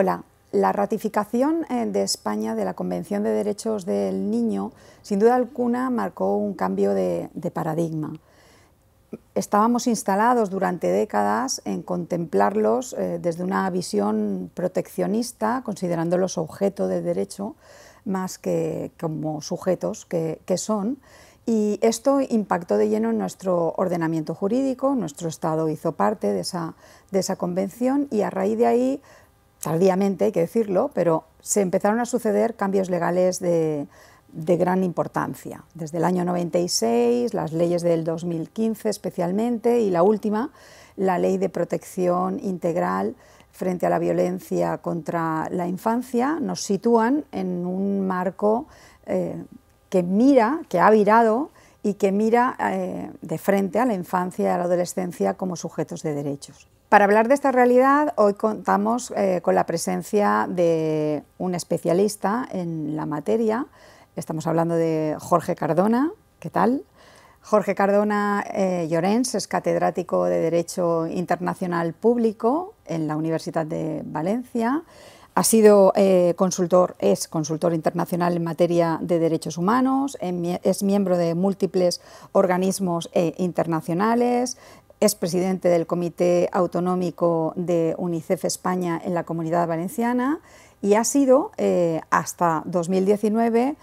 Hola. La ratificación eh, de España de la Convención de Derechos del Niño, sin duda alguna, marcó un cambio de, paradigma. Estábamos instalados durante décadas en contemplarlos eh, desde una visión proteccionista, considerándolos objeto de derecho más que como sujetos que, que son, y esto impactó de lleno en nuestro ordenamiento jurídico, nuestro Estado hizo parte de esa, de esa convención y a raíz de ahí tardíamente, hay que decirlo, pero se empezaron a suceder cambios legales de, gran importancia. Desde el año 96, las leyes del 2015 especialmente y la última, la ley de protección integral frente a la violencia contra la infancia, nos sitúan en un marco eh, que mira, que ha virado y que mira eh, de frente a la infancia y a la adolescencia como sujetos de derechos. Para hablar de esta realidad, hoy contamos eh, con la presencia de un especialista en la materia. Estamos hablando de Jorge Cardona. ¿Qué tal? Jorge Cardona eh, Llorens es catedrático de Derecho Internacional Público en la Universidad de Valencia. Ha sido eh, consultor, es consultor internacional en materia de derechos humanos, es miembro de múltiples organismos eh, internacionales, es presidente del Comité Autonómico de UNICEF España en la Comunidad Valenciana y ha sido eh, hasta 2019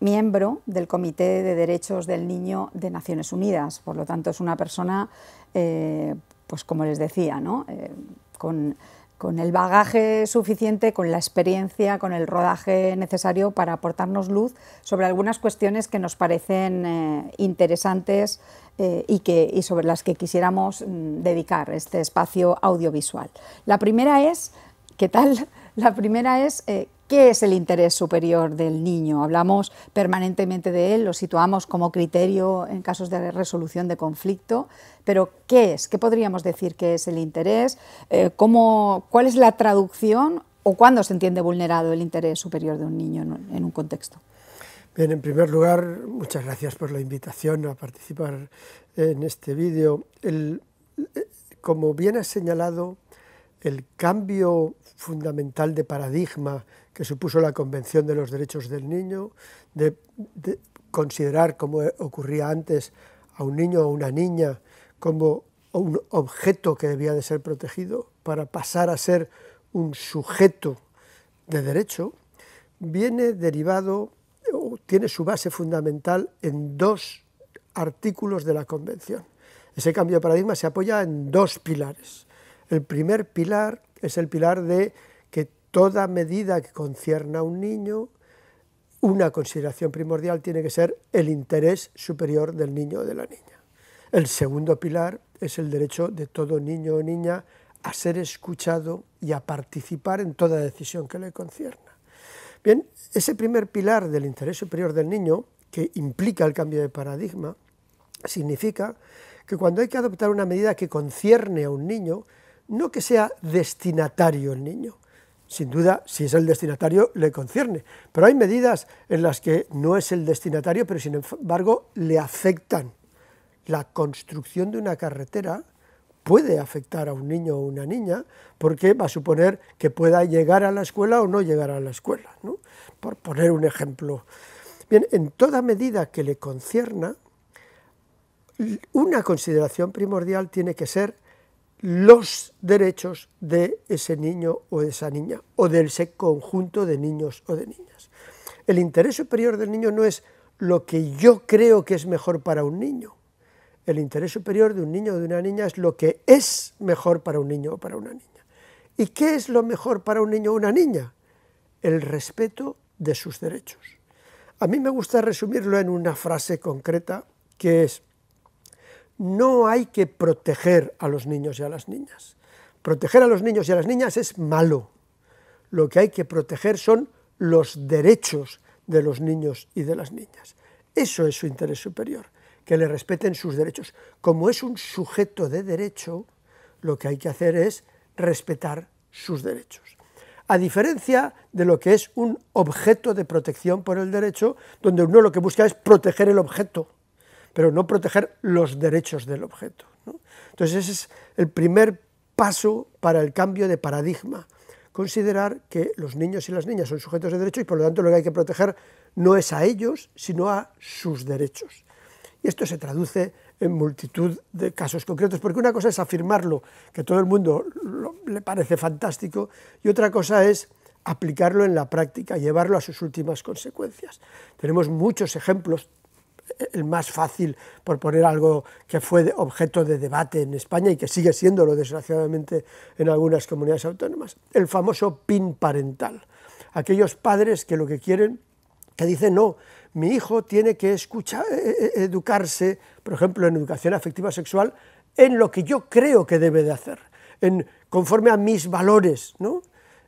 miembro del Comité de Derechos del Niño de Naciones Unidas. Por lo tanto, es una persona, eh, pues como les decía, ¿no? Eh, con con el bagaje suficiente, con la experiencia, con el rodaje necesario para aportarnos luz sobre algunas cuestiones que nos parecen eh, interesantes eh, y, que, sobre las que quisiéramos mm, dedicar este espacio audiovisual. La primera es, ¿qué tal? La primera es, eh, ¿Qué es el interés superior del niño? Hablamos permanentemente de él, lo situamos como criterio en casos de resolución de conflicto, pero ¿qué es? ¿Qué podríamos decir que es el interés? Eh, ¿cómo, ¿Cuál es la traducción o cuándo se entiende vulnerado el interés superior de un niño en, en un contexto? Bien, en primer lugar, muchas gracias por la invitación a participar en este vídeo. Eh, como bien has señalado, el cambio fundamental de paradigma que supuso la Convención de los Derechos del Niño, de, considerar, como ocurría antes, a un niño o a una niña como un objeto que debía de ser protegido para pasar a ser un sujeto de derecho, viene derivado, o tiene su base fundamental en dos artículos de la Convención. Ese cambio de paradigma se apoya en dos pilares. El primer pilar es el pilar de toda medida que concierne a un niño, una consideración primordial tiene que ser el interés superior del niño o de la niña. El segundo pilar es el derecho de todo niño o niña a ser escuchado y a participar en toda decisión que le concierna. Bien, ese primer pilar del interés superior del niño, que implica el cambio de paradigma, significa que cuando hay que adoptar una medida que concierne a un niño, no que sea destinatario el niño, sin duda, si es el destinatario, le concierne. Pero hay medidas en las que no es el destinatario, pero sin embargo le afectan. La construcción de una carretera puede afectar a un niño o una niña porque va a suponer que pueda llegar a la escuela o no llegar a la escuela, por poner un ejemplo. Bien, en toda medida que le concierna, una consideración primordial tiene que ser los derechos de ese niño o de esa niña, o de ese conjunto de niños o de niñas. El interés superior del niño no es lo que yo creo que es mejor para un niño. El interés superior de un niño o de una niña es lo que es mejor para un niño o para una niña. ¿Y qué es lo mejor para un niño o una niña? El respeto de sus derechos. A mí me gusta resumirlo en una frase concreta que es, no hay que proteger a los niños y a las niñas. Proteger a los niños y a las niñas es malo. Lo que hay que proteger son los derechos de los niños y de las niñas. Eso es su interés superior, que le respeten sus derechos. Como es un sujeto de derecho, lo que hay que hacer es respetar sus derechos. A diferencia de lo que es un objeto de protección por el derecho, donde uno lo que busca es proteger el objeto pero no proteger los derechos del objeto. Entonces ese es el primer paso para el cambio de paradigma, considerar que los niños y las niñas son sujetos de derechos y por lo tanto lo que hay que proteger no es a ellos, sino a sus derechos. Y esto se traduce en multitud de casos concretos, porque una cosa es afirmarlo, que todo el mundo le parece fantástico, y otra cosa es aplicarlo en la práctica, llevarlo a sus últimas consecuencias. Tenemos muchos ejemplos, el más fácil, por poner algo que fue objeto de debate en España y que sigue siéndolo, desgraciadamente, en algunas comunidades autónomas, el famoso PIN parental. Aquellos padres que lo que quieren, que dicen, no, mi hijo tiene que escuchar, e, e, educarse, por ejemplo, en educación afectiva sexual, en lo que yo creo que debe de hacer, en, conforme a mis valores, ¿no?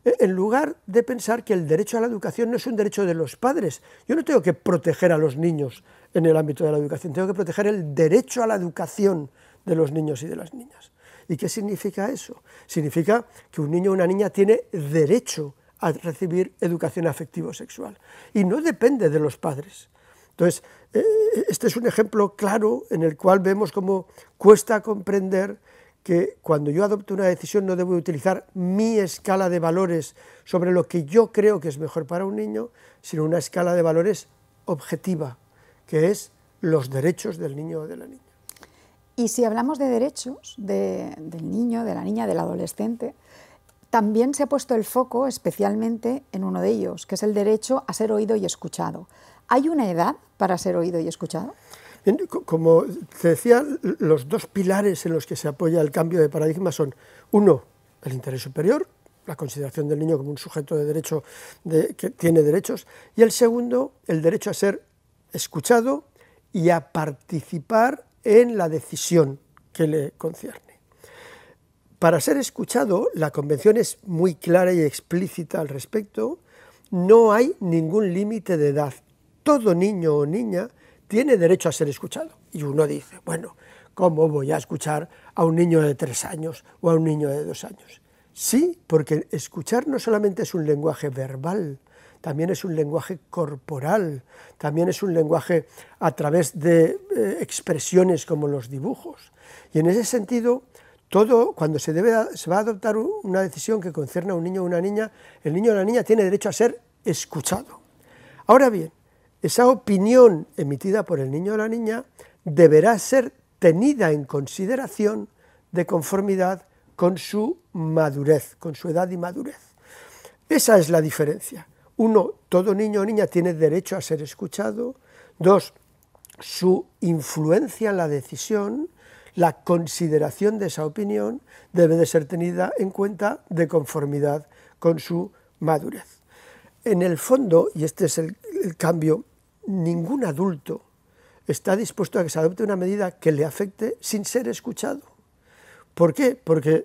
E, en lugar de pensar que el derecho a la educación no es un derecho de los padres. Yo no tengo que proteger a los niños en el ámbito de la educación. Tengo que proteger el derecho a la educación de los niños y de las niñas. ¿Y qué significa eso? Significa que un niño o una niña tiene derecho a recibir educación afectivo-sexual. Y no depende de los padres. Entonces, eh, este es un ejemplo claro en el cual vemos cómo cuesta comprender que cuando yo adopto una decisión no debo utilizar mi escala de valores sobre lo que yo creo que es mejor para un niño, sino una escala de valores objetiva, que es los derechos del niño o de la niña. Y si hablamos de derechos del niño, de la niña, del adolescente, también se ha puesto el foco especialmente en uno de ellos, que es el derecho a ser oído y escuchado. ¿Hay una edad para ser oído y escuchado? como te decía, los dos pilares en los que se apoya el cambio de paradigma son, uno, el interés superior, la consideración del niño como un sujeto de derecho que tiene derechos, y el segundo, el derecho a ser escuchado y a participar en la decisión que le concierne. Para ser escuchado, la Convención es muy clara y explícita al respecto, no hay ningún límite de edad. Todo niño o niña tiene derecho a ser escuchado. Y uno dice, bueno, ¿cómo voy a escuchar a un niño de tres años o a un niño de dos años? Sí, porque escuchar no solamente es un lenguaje verbal, también es un lenguaje corporal, también es un lenguaje a través de eh, expresiones como los dibujos. Y en ese sentido, todo, cuando se, se va a adoptar una decisión que concierne a un niño o una niña, el niño o la niña tiene derecho a ser escuchado. Ahora bien, esa opinión emitida por el niño o la niña deberá ser tenida en consideración de conformidad con su madurez, con su edad y madurez. Esa es la diferencia uno, todo niño o niña tiene derecho a ser escuchado, dos, su influencia en la decisión, la consideración de esa opinión debe de ser tenida en cuenta de conformidad con su madurez. En el fondo, y este es el, cambio, ningún adulto está dispuesto a que se adopte una medida que le afecte sin ser escuchado. ¿Por qué? Porque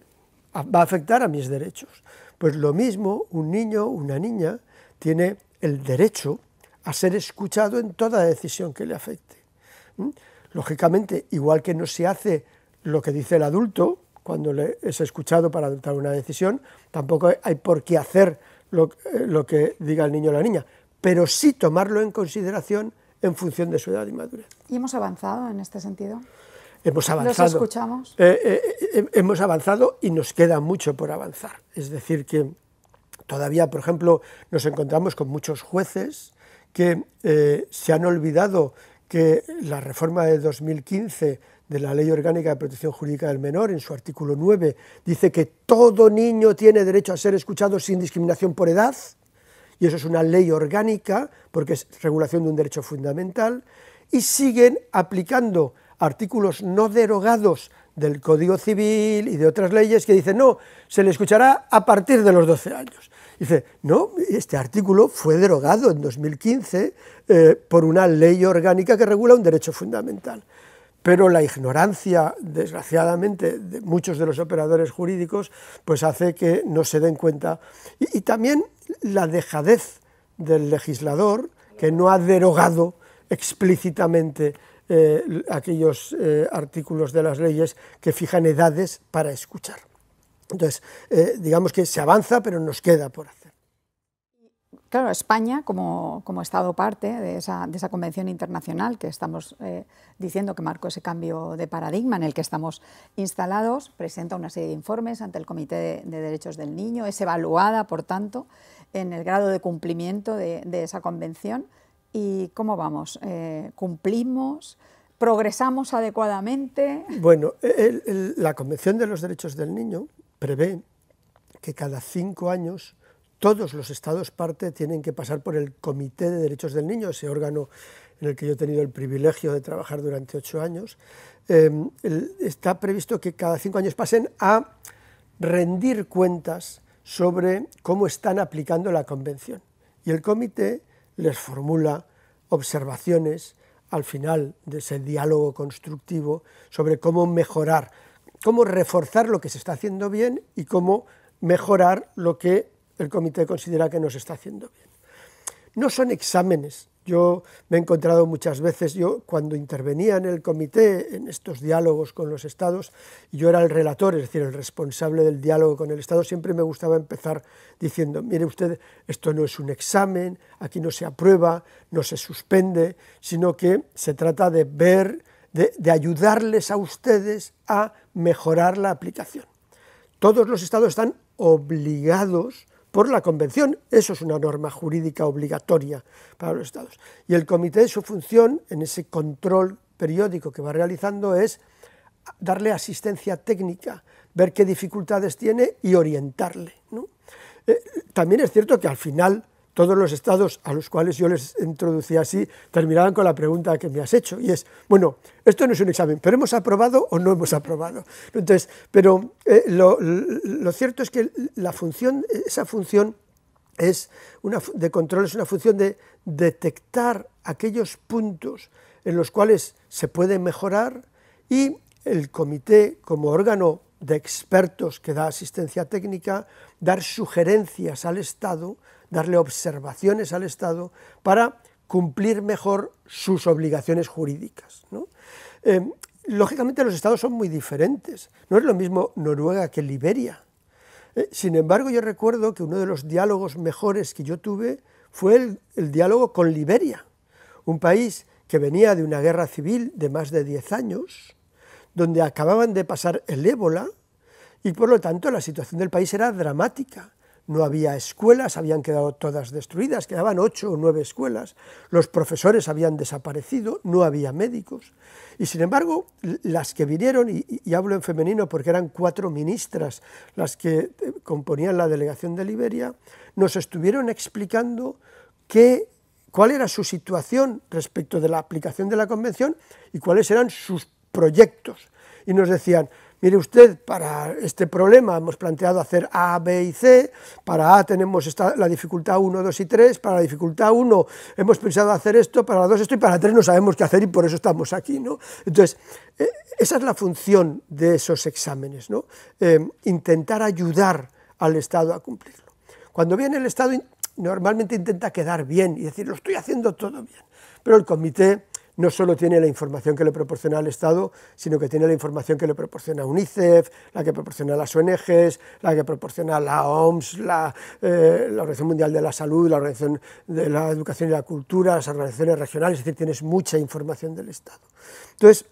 va a afectar a mis derechos. Pues lo mismo un niño, una niña, tiene el derecho a ser escuchado en toda decisión que le afecte. Lógicamente, igual que no se hace lo que dice el adulto cuando le es escuchado para adoptar una decisión, tampoco hay por qué hacer eh, lo, que diga el niño o la niña, pero sí tomarlo en consideración en función de su edad y madurez. ¿Y hemos avanzado en este sentido? Hemos avanzado. ¿Los escuchamos? Eh, eh, hemos avanzado y nos queda mucho por avanzar. Es decir, que Todavía, por ejemplo, nos encontramos con muchos jueces que eh, se han olvidado que la reforma de 2015 de la Ley Orgánica de Protección Jurídica del Menor, en su artículo 9, dice que todo niño tiene derecho a ser escuchado sin discriminación por edad, y eso es una ley orgánica, porque es regulación de un derecho fundamental, y siguen aplicando artículos no derogados del Código Civil y de otras leyes que dicen, no, se le escuchará a partir de los 12 años. Dice, no, este artículo fue derogado en 2015 eh, por una ley orgánica que regula un derecho fundamental. Pero la ignorancia, desgraciadamente, de muchos de los operadores jurídicos, pues hace que no se den cuenta. y también la dejadez del legislador, que no ha derogado explícitamente eh, aquellos eh, artículos de las leyes que fijan edades para escuchar. Entonces, eh, digamos que se avanza, pero nos queda por hacer. Claro, España, como, Estado parte de esa, Convención Internacional que estamos diciendo que marcó ese cambio de paradigma en el que estamos instalados, presenta una serie de informes ante el Comité de, Derechos del Niño, es evaluada, por tanto, en el grado de cumplimiento de esa convención y cómo vamos, eh, cumplimos, progresamos adecuadamente. Bueno, la Convención de los Derechos del Niño prevé que cada cinco años todos los estados parte tienen que pasar por el Comité de Derechos del Niño, ese órgano en el que yo he tenido el privilegio de trabajar durante ocho años. Em, está previsto que cada cinco años pasen a rendir cuentas sobre cómo están aplicando la convención. Y el comité les formula observaciones al final de ese diálogo constructivo sobre cómo mejorar, cómo reforzar lo que se está haciendo bien y cómo mejorar lo que el comité considera que no se está haciendo bien. No son exámenes yo me he encontrado muchas veces, yo cuando intervenía en el comité, en estos diálogos con los estados, yo era el relator, es decir, el responsable del diálogo con el estado, siempre me gustaba empezar diciendo, mire usted, esto no es un examen, aquí no se aprueba, no se suspende, sino que se trata de ver, de, de ayudarles a ustedes a mejorar la aplicación. Todos los estados están obligados por la Convención, eso es una norma jurídica obligatoria para los Estados. Y el comité, su función en ese control periódico que va realizando es darle asistencia técnica, ver qué dificultades tiene y orientarle. Eh, también es cierto que al final todos los estados a los cuales yo les introducía así terminaban con la pregunta que me has hecho, y es, bueno, esto no es un examen, pero hemos aprobado o no hemos aprobado. Entonces, pero eh, lo, cierto es que la función, esa función es una, de control es una función de detectar aquellos puntos en los cuales se puede mejorar y el comité como órgano de expertos que da asistencia técnica, dar sugerencias al Estado darle observaciones al Estado para cumplir mejor sus obligaciones jurídicas. Eh, lógicamente los estados son muy diferentes, no es lo mismo Noruega que Liberia. Eh, sin embargo, yo recuerdo que uno de los diálogos mejores que yo tuve fue el, el diálogo con Liberia, un país que venía de una guerra civil de más de 10 años, donde acababan de pasar el ébola, y por lo tanto la situación del país era dramática no había escuelas, habían quedado todas destruidas, quedaban ocho o nueve escuelas, los profesores habían desaparecido, no había médicos, y sin embargo las que vinieron, y, hablo en femenino porque eran cuatro ministras las que eh, componían la delegación de Liberia, nos estuvieron explicando qué, cuál era su situación respecto de la aplicación de la convención y cuáles eran sus proyectos. Y nos decían, Mire usted, para este problema hemos planteado hacer A, B y C, para A tenemos la dificultad 1, 2 y 3, para la dificultad 1 hemos pensado hacer esto, para la 2 esto y para la 3 no sabemos qué hacer y por eso estamos aquí. ¿no? Entonces, eh, esa es la función de esos exámenes, ¿no? Em, intentar ayudar al Estado a cumplirlo. Cuando viene el Estado normalmente intenta quedar bien y decir, lo estoy haciendo todo bien, pero el comité no solo tiene la información que le proporciona el Estado, sino que tiene la información que le proporciona UNICEF, la que proporciona las ONGs, la que proporciona la OMS, la, eh, la Organización Mundial de la Salud, la Organización de la Educación y la Cultura, las organizaciones regionales, es decir, tienes mucha información del Estado. Entonces,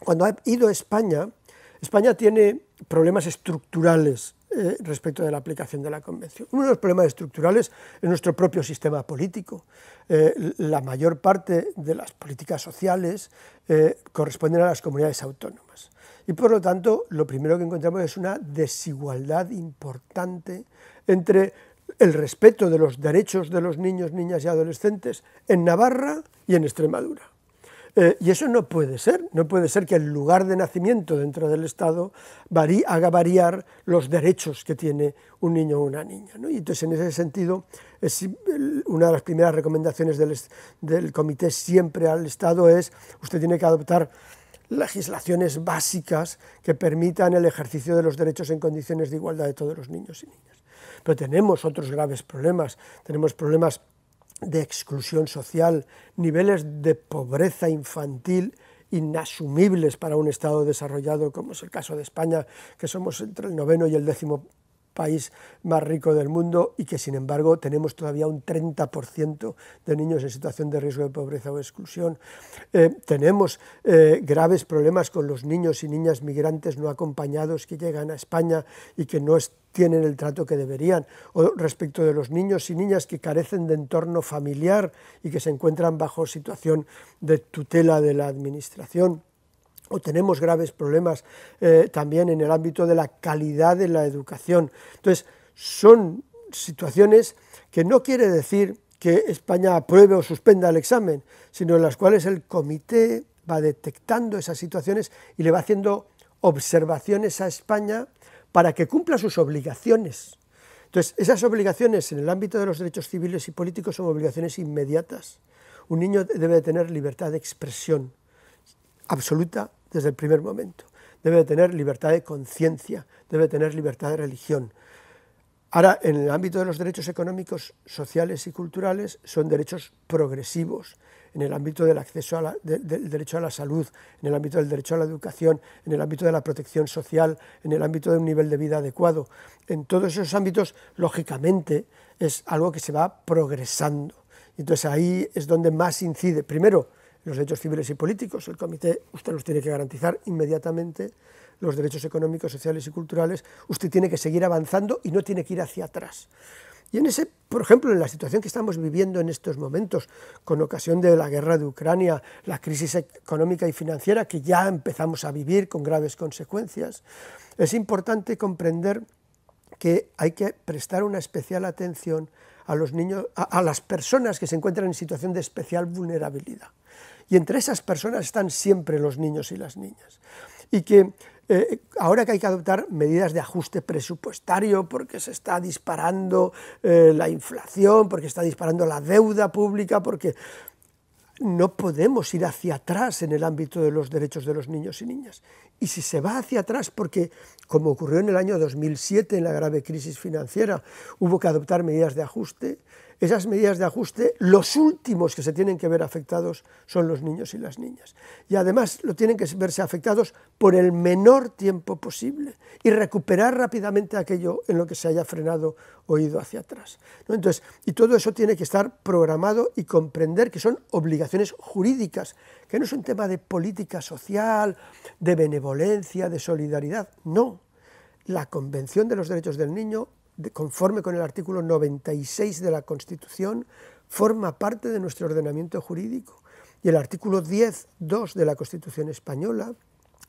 cuando ha ido a España, España tiene problemas estructurales eh, respecto de la aplicación de la Convención. Uno de los problemas estructurales es nuestro propio sistema político. Eh, la mayor parte de las políticas sociales eh, corresponden a las comunidades autónomas. Y por lo tanto, lo primero que encontramos es una desigualdad importante entre el respeto de los derechos de los niños, niñas y adolescentes en Navarra y en Extremadura. Eh, y eso no puede ser, no puede ser que el lugar de nacimiento dentro del Estado haga variar los derechos que tiene un niño o una niña. ¿no? Y entonces, en ese sentido, es una de las primeras recomendaciones del, del comité siempre al Estado es, usted tiene que adoptar legislaciones básicas que permitan el ejercicio de los derechos en condiciones de igualdad de todos los niños y niñas. Pero tenemos otros graves problemas, tenemos problemas de exclusión social, niveles de pobreza infantil inasumibles para un Estado desarrollado, como es el caso de España, que somos entre el noveno y el décimo país más rico del mundo y que sin embargo tenemos todavía un 30% de niños en situación de riesgo de pobreza o exclusión. Eh, tenemos eh, graves problemas con los niños y niñas migrantes no acompañados que llegan a España y que no tienen el trato que deberían, o respecto de los niños y niñas que carecen de entorno familiar y que se encuentran bajo situación de tutela de la Administración o tenemos graves problemas eh, también en el ámbito de la calidad de la educación. Entonces, son situaciones que no quiere decir que España apruebe o suspenda el examen, sino en las cuales el comité va detectando esas situaciones y le va haciendo observaciones a España para que cumpla sus obligaciones. Entonces, esas obligaciones en el ámbito de los derechos civiles y políticos son obligaciones inmediatas. Un niño debe tener libertad de expresión, absoluta desde el primer momento. Debe de tener libertad de conciencia, debe tener libertad de religión. Ahora, en el ámbito de los derechos económicos, sociales y culturales, son derechos progresivos. En el ámbito del acceso al derecho a la salud, en el ámbito del derecho a la educación, en el ámbito de la protección social, en el ámbito de un nivel de vida adecuado. En todos esos ámbitos, lógicamente, es algo que se va progresando. Entonces ahí es donde más incide. Primero, los derechos civiles y políticos, el comité usted los tiene que garantizar inmediatamente, los derechos económicos, sociales y culturales, usted tiene que seguir avanzando y no tiene que ir hacia atrás. Y en ese, por ejemplo, en la situación que estamos viviendo en estos momentos, con ocasión de la guerra de Ucrania, la crisis económica y financiera que ya empezamos a vivir con graves consecuencias, es importante comprender que hay que prestar una especial atención a los niños, a, a las personas que se encuentran en situación de especial vulnerabilidad. Y entre esas personas están siempre los niños y las niñas. Y que eh, ahora que hay que adoptar medidas de ajuste presupuestario porque se está disparando eh, la inflación, porque está disparando la deuda pública, porque no podemos ir hacia atrás en el ámbito de los derechos de los niños y niñas. Y si se va hacia atrás, porque como ocurrió en el año 2007 en la grave crisis financiera, hubo que adoptar medidas de ajuste, esas medidas de ajuste, los últimos que se tienen que ver afectados son los niños y las niñas. Y además lo tienen que verse afectados por el menor tiempo posible y recuperar rápidamente aquello en lo que se haya frenado o ido hacia atrás. Entonces, y todo eso tiene que estar programado y comprender que son obligaciones jurídicas, que no es un tema de política social, de benevolencia, de solidaridad, no. La Convención de los Derechos del Niño conforme con el artículo 96 de la Constitución, forma parte de nuestro ordenamiento jurídico. Y el artículo 10.2 de la Constitución española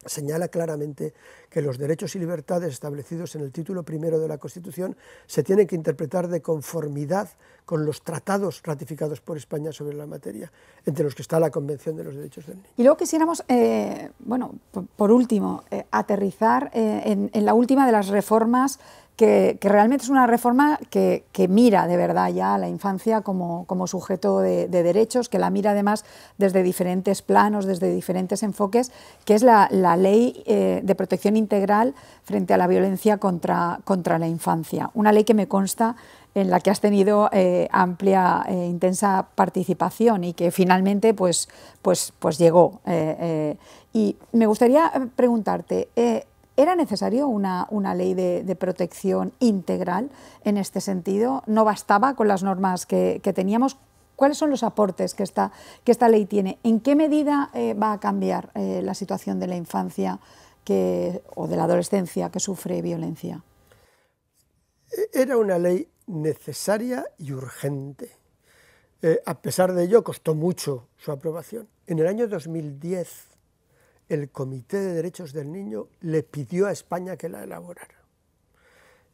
señala claramente que los derechos y libertades establecidos en el título primero de la Constitución se tienen que interpretar de conformidad con los tratados ratificados por España sobre la materia, entre los que está la Convención de los Derechos del Niño. Y luego quisiéramos, eh, bueno, por, último, eh, aterrizar eh, en, la última de las reformas que, realmente es una reforma que, mira de verdad ya a la infancia como, sujeto de, derechos, que la mira además desde diferentes planos, desde diferentes enfoques, que es la, ley eh, de protección integral frente a la violencia contra, contra la infancia. Una ley que me consta en la que has tenido eh, amplia e intensa participación y que finalmente pues, pues, pues llegó. Eh, y me gustaría preguntarte, ¿era necesario una, ley de, protección integral en este sentido? ¿No bastaba con las normas que, teníamos? ¿Cuáles son los aportes que esta, que esta ley tiene? ¿En qué medida va a cambiar la situación de la infancia o de la adolescencia que sufre violencia? E-, era una ley necesaria y urgente. Eh, a pesar de ello, costó mucho su aprobación. En el año 2010, el Comité de Derechos del Niño le pidió a España que la elaborara.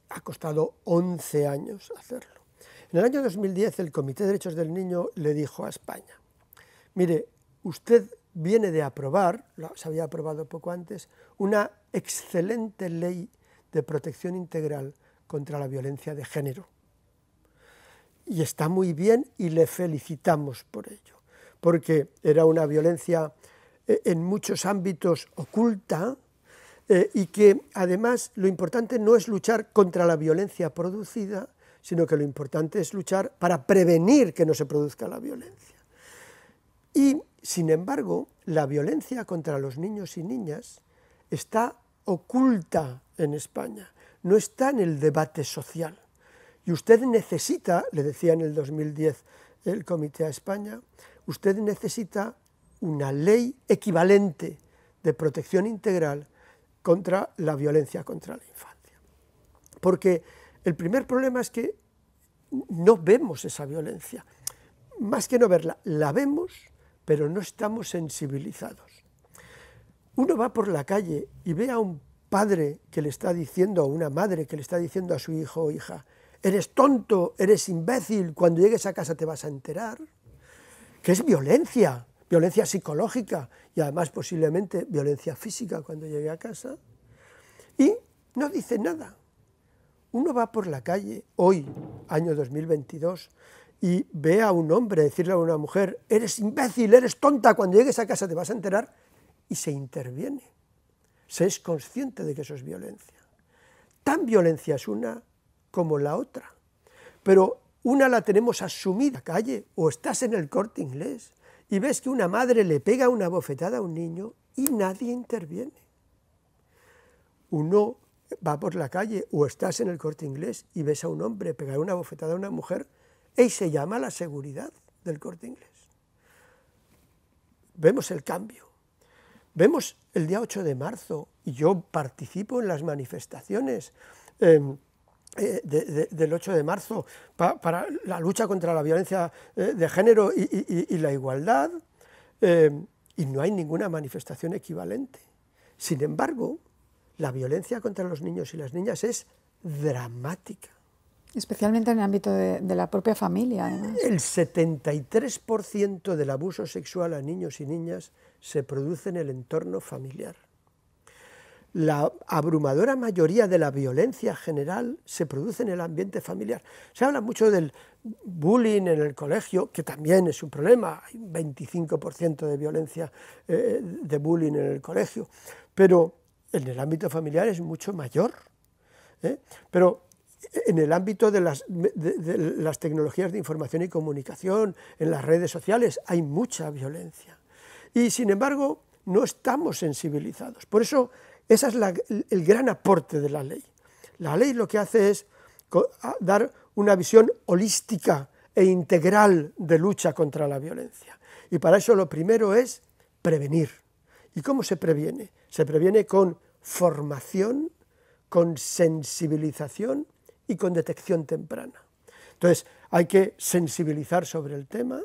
Ha costado 11 años hacerlo. En el año 2010, el Comité de Derechos del Niño le dijo a España, mire, usted viene de aprobar, se había aprobado poco antes, una excelente ley de protección integral contra la violencia de género y está muy bien y le felicitamos por ello, porque era una violencia eh, en muchos ámbitos oculta eh, y que además lo importante no es luchar contra la violencia producida, sino que lo importante es luchar para prevenir que no se produzca la violencia. Y, sin embargo, la violencia contra los niños y niñas está oculta en España, no está en el debate social. Y usted necesita, le decía en el 2010 el Comité a España, usted necesita una ley equivalente de protección integral contra la violencia contra la infancia. Porque el primer problema es que no vemos esa violencia. Más que no verla, la vemos, pero no estamos sensibilizados. Uno va por la calle y ve a un padre que le está diciendo, a una madre que le está diciendo a su hijo o hija, eres tonto, eres imbécil, cuando llegues a casa te vas a enterar, que es violencia, violencia psicológica y además posiblemente violencia física cuando llegue a casa, y no dice nada. Uno va por la calle hoy, año 2022, y ve a un hombre decirle a una mujer, eres imbécil, eres tonta, cuando llegues a casa te vas a enterar, y se interviene. Se es consciente de que eso es violencia. Tan violencia es una como la otra. Pero una la tenemos asumida, calle, o estás en el corte inglés y ves que una madre le pega una bofetada a un niño y nadie interviene. Uno va por la calle o estás en el corte inglés y ves a un hombre pegar una bofetada a una mujer y se llama la seguridad del corte inglés. Vemos el cambio. Vemos el día 8 de marzo, y yo participo en las manifestaciones. Em, eh, del 8 de marzo para la lucha contra la violencia eh, de género y, la igualdad, eh, y no hay ninguna manifestación equivalente. Sin embargo, la violencia contra los niños y las niñas es dramática. Especialmente en el ámbito de, la propia familia. El 73% del abuso sexual a niños y niñas se produce en el entorno familiar la abrumadora mayoría de la violencia general se produce en el ambiente familiar. Se habla mucho del bullying en el colegio, que también es un problema, hay un 25% de violencia eh, de bullying en el colegio, pero en el ámbito familiar es mucho mayor. ¿eh? Pero en el ámbito de las, de las tecnologías de información y comunicación, en las redes sociales, hay mucha violencia. Y sin embargo, no estamos sensibilizados. Por eso ese es el gran aporte de la ley. La ley lo que hace es dar una visión holística e integral de lucha contra la violencia. Y para eso lo primero es prevenir. ¿Y cómo se previene? Se previene con formación, con sensibilización y con detección temprana. Entonces, hay que sensibilizar sobre el tema,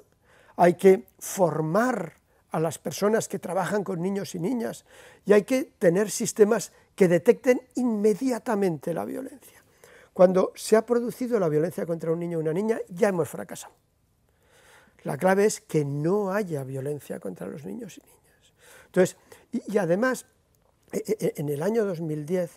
hay que formar a las personas que trabajan con niños y niñas y hay que tener sistemas que detecten inmediatamente la violencia. Cuando se ha producido la violencia contra un niño o una niña, ya hemos fracasado. La clave es que no haya violencia contra los niños y niñas. Entonces, y, además, e, e, e, en el año 2010,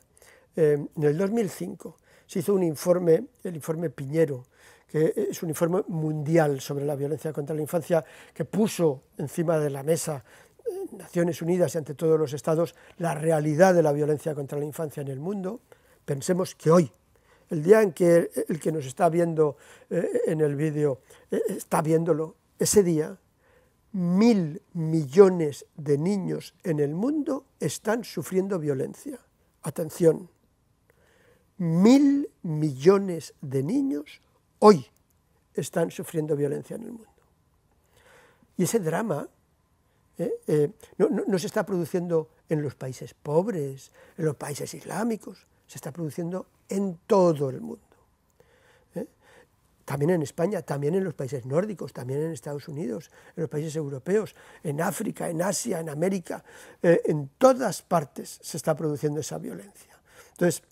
eh, en el 2005, se hizo un informe, el informe Piñero, que es un informe mundial sobre la violencia contra la infancia que puso encima de la mesa eh, Naciones Unidas y ante todos los estados la realidad de la violencia contra la infancia en el mundo. Pensemos que hoy, el día en que el que nos está viendo eh, en el vídeo eh, está viéndolo, ese día mil millones de niños en el mundo están sufriendo violencia. Atención, mil millones de niños hoy están sufriendo violencia en el mundo. Y ese drama ¿eh? Eh, no, se está produciendo en los países pobres, en los países islámicos, se está produciendo en todo el mundo. ¿eh? También en España, también en los países nórdicos, también en Estados Unidos, en los países europeos, en África, en Asia, en América, en todas partes se está produciendo esa violencia. Entonces,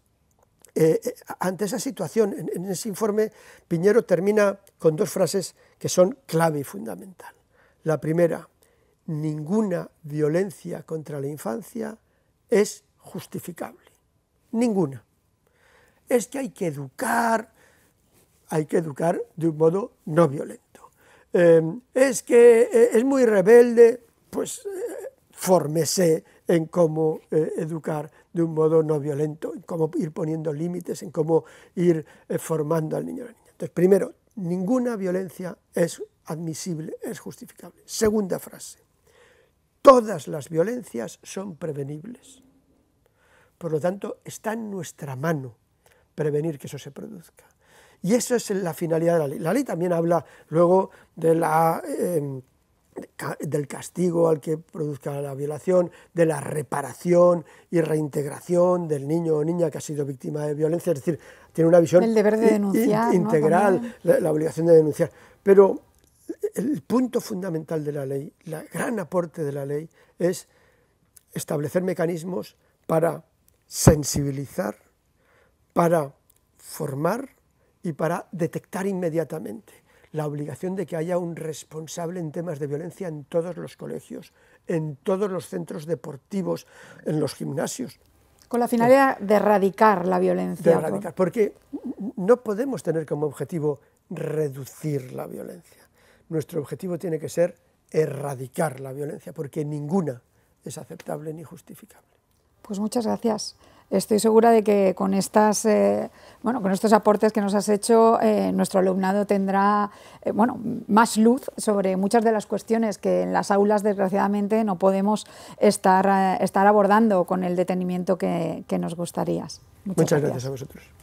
eh, eh, ante esa situación, en, ese informe, Piñero termina con dos frases que son clave y fundamental. La primera, ninguna violencia contra la infancia es justificable. Ninguna. Es que hay que educar, hay que educar de un modo no violento. Eh, es que es muy rebelde, pues fórmese, en cómo eh, educar de un modo no violento, en cómo ir poniendo límites, en cómo ir eh, formando al niño o la niña. Entonces, primero, ninguna violencia es admisible, es justificable. Segunda frase, todas las violencias son prevenibles. Por lo tanto, está en nuestra mano prevenir que eso se produzca. Y eso es la finalidad de la ley. La ley también habla luego de la... Eh, del castigo al que produzca la violación, de la reparación y reintegración del niño o niña que ha sido víctima de violencia, es decir, tiene una visión integral, la, la, obligación de denunciar. Pero el punto fundamental de la ley, el gran aporte de la ley, es establecer mecanismos para sensibilizar, para formar y para detectar inmediatamente la obligación de que haya un responsable en temas de violencia en todos los colegios, en todos los centros deportivos, en los gimnasios. Con la finalidad de erradicar la violencia. De erradicar, porque no podemos tener como objetivo reducir la violencia. Nuestro objetivo tiene que ser erradicar la violencia, porque ninguna es aceptable ni justificable. Pues muchas gracias. Estoy segura de que con, estas, eh, bueno, con estos aportes que nos has hecho, eh, nuestro alumnado tendrá eh, bueno, más luz sobre muchas de las cuestiones que en las aulas, desgraciadamente, no podemos estar, estar abordando con el detenimiento que, nos gustaría. Muchas, gracias a vosotros.